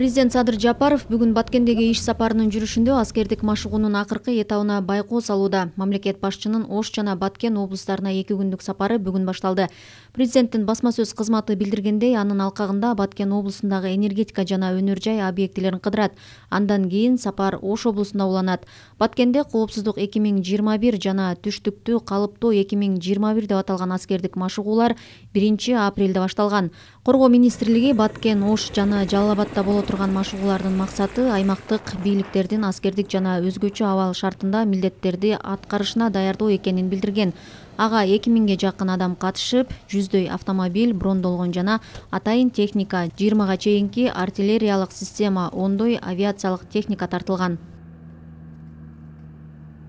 президент садыр жапаров бүгүн баткендеги иш сапарынын жүрүшүндө аскердик машыгуунун акыркы этабына байкоо салууда мамлекет башчынын ош жана баткен облустарына эки күндүк сапары бүгүн башталды президенттин басма сөз кызматы билдиргендей анын алкагында баткен облусундагы энергетика жана өнөр жай объектилерин кыдырат андан кийин сапар ош облусунда уланат баткенде коопсуздук эки миң жыйырма бир жана түштүктү калыптоо эки миң жыйырма бир деп аталган аскердик машыгуулар биринчи апрелде башталган коргоо министрлиги баткен ош жана жалал абадда болот турган машыгуулардын максаты аймактык бийликтердин аскердик жана өзгөчө абал шартында милдеттерди аткарышына даярдоо экенин билдирген ага эки миңге жакын адам катышып жүздөй автомобиль брондолгон жана атайын техника жыйырмага чейинки артиллериялык система ондой авиациялык техника тартылган